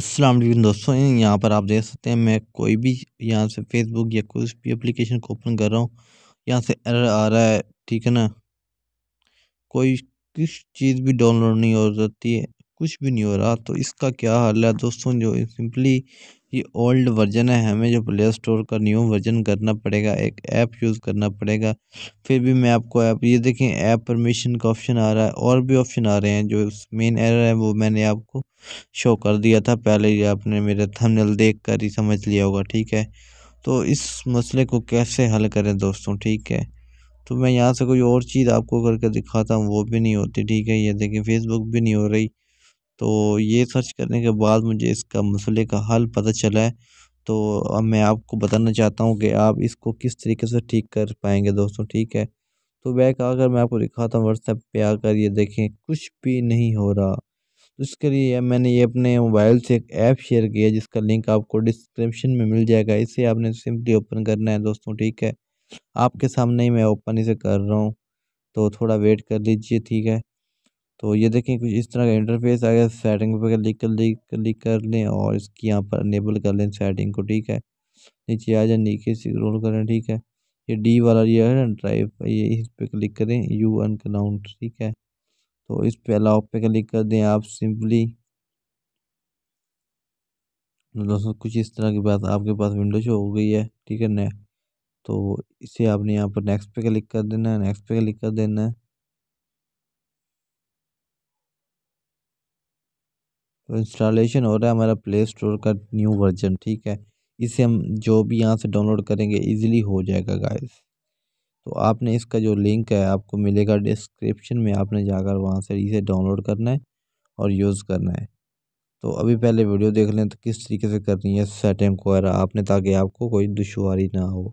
अस्सलाम वालेकुम दोस्तों यहाँ पर आप देख सकते हैं मैं कोई भी यहाँ से फेसबुक या कुछ भी एप्लीकेशन को ओपन कर रहा हूँ यहाँ से एरर आ रहा है ठीक है ना कोई किस चीज़ भी डाउनलोड नहीं हो जाती है कुछ भी नहीं हो रहा तो इसका क्या हाल है दोस्तों जो सिंपली ये ओल्ड वर्जन है हमें जो प्ले स्टोर का न्यू वर्जन करना पड़ेगा एक ऐप यूज़ करना पड़ेगा फिर भी मैं आपको ऐप ये देखें ऐप परमिशन का ऑप्शन आ रहा है और भी ऑप्शन आ रहे हैं जो मेन एरर है वो मैंने आपको शो कर दिया था पहले ही आपने मेरे थंबनेल देख कर ही समझ लिया होगा ठीक है तो इस मसले को कैसे हल करें दोस्तों ठीक है तो मैं यहाँ से कोई और चीज़ आपको करके दिखाता हूँ वो भी नहीं होती ठीक है ये देखें फेसबुक भी नहीं हो रही तो ये सर्च करने के बाद मुझे इसका मसले का हल पता चला है तो अब मैं आपको बताना चाहता हूँ कि आप इसको किस तरीके से ठीक कर पाएंगे दोस्तों ठीक है तो बैक आकर मैं आपको दिखाता हूँ व्हाट्सएप पे आकर ये देखें कुछ भी नहीं हो रहा तो इसके लिए मैंने ये अपने मोबाइल से एक ऐप शेयर किया जिसका लिंक आपको डिस्क्रिप्शन में मिल जाएगा इसे आपने सिंपली ओपन करना है दोस्तों ठीक है आपके सामने ही मैं ओपन इसे कर रहा हूँ तो थोड़ा वेट कर लीजिए ठीक है तो ये देखें कुछ इस तरह का इंटरफेस आ गया सेटिंग पर क्लिक कर ली क्लिक कर लें और इसकी यहाँ पर अनेबल कर लें सेटिंग को ठीक है नीचे आ जाए नीचे से रोल करें ठीक है ये डी वाला ये है ना ड्राइव ये इस पर क्लिक करें यू अन अकाउंट ठीक है तो इस पर अलाउ पे क्लिक कर दें आप सिंपली तो दोस्तों कुछ इस तरह की बात आपके पास विंडो शो हो गई है ठीक है ना तो इसे आपने यहाँ पर नेक्स्ट पे क्लिक कर देना है नेक्स्ट पे क्लिक कर देना है तो इंस्टॉलेशन हो रहा है हमारा प्ले स्टोर का न्यू वर्जन ठीक है इसे हम जो भी यहाँ से डाउनलोड करेंगे इजीली हो जाएगा गाइस तो आपने इसका जो लिंक है आपको मिलेगा डिस्क्रिप्शन में आपने जाकर वहाँ से इसे डाउनलोड करना है और यूज़ करना है तो अभी पहले वीडियो देख लें तो किस तरीके से करनी है सेटिंग वगैरह आपने ताकि आपको कोई दुशारी ना हो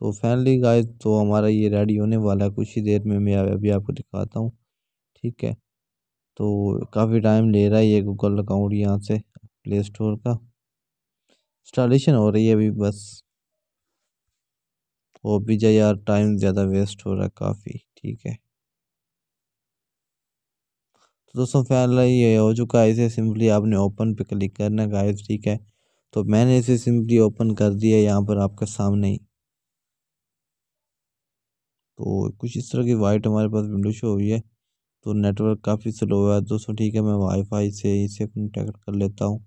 तो फैनली गाइस तो हमारा ये रेडी होने वाला है कुछ ही देर में मैं अभी आपको दिखाता हूँ ठीक है तो काफ़ी टाइम ले रहा है ये गूगल अकाउंट यहाँ से प्ले स्टोर का इंस्टॉलेशन हो रही है अभी बस वो तो भी जाए यार टाइम ज़्यादा वेस्ट हो रहा है काफ़ी ठीक है तो दोस्तों फैल ये हो चुका है इसे सिंपली आपने ओपन पे क्लिक करना गाइस ठीक है तो मैंने इसे सिंपली ओपन कर दिया यहाँ पर आपके सामने ही तो कुछ इस तरह की वाइट हमारे पास विंडो शो हुई है तो नेटवर्क काफ़ी स्लो है दोस्तों ठीक है मैं वाईफाई से इसे कनेक्ट कर लेता हूँ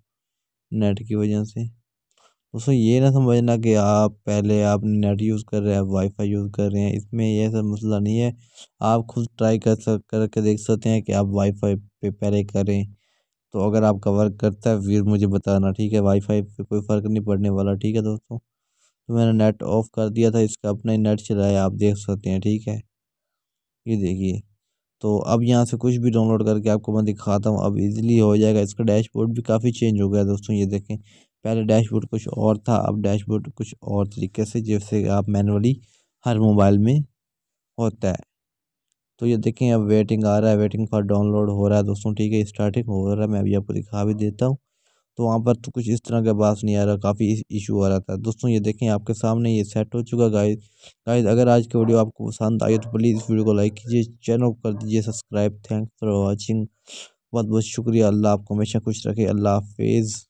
नेट की वजह से दोस्तों ये ना समझना कि आप पहले आप नेट यूज़ कर रहे हैं आप वाईफाई यूज़ कर रहे हैं इसमें यह सब मसला नहीं है आप खुद ट्राई कर सक करके देख सकते हैं कि आप वाईफाई पे पहले करें तो अगर आपका वर्क करता है फिर मुझे बताना ठीक है वाईफाई पे कोई फ़र्क नहीं पड़ने वाला ठीक है दोस्तों तो मैंने नेट ऑफ़ कर दिया था इसका अपना ही नेट चलाया आप देख सकते हैं ठीक है ये देखिए तो अब यहाँ से कुछ भी डाउनलोड करके आपको मैं दिखाता हूँ अब इजीली हो जाएगा इसका डैशबोर्ड भी काफ़ी चेंज हो गया दोस्तों ये देखें पहले डैशबोर्ड कुछ और था अब डैशबोर्ड कुछ और तरीके से जैसे आप मैनुअली हर मोबाइल में होता है तो ये देखें अब वेटिंग आ रहा है वेटिंग फॉर डाउनलोड हो रहा है दोस्तों ठीक है स्टार्टिंग हो रहा है मैं अभी आपको दिखा भी देता हूँ तो वहाँ पर तो कुछ इस तरह का बास नहीं आ रहा काफ़ी इशू आ रहा था दोस्तों ये देखें आपके सामने ये सेट हो चुका गाइस गाइस अगर आज की वीडियो आपको पसंद आई तो प्लीज़ इस वीडियो को लाइक कीजिए चैनल को कर दीजिए सब्सक्राइब थैंक्स फॉर वॉचिंग बहुत बहुत शुक्रिया अल्लाह आपको हमेशा खुश रखे अल्लाह हाफिज़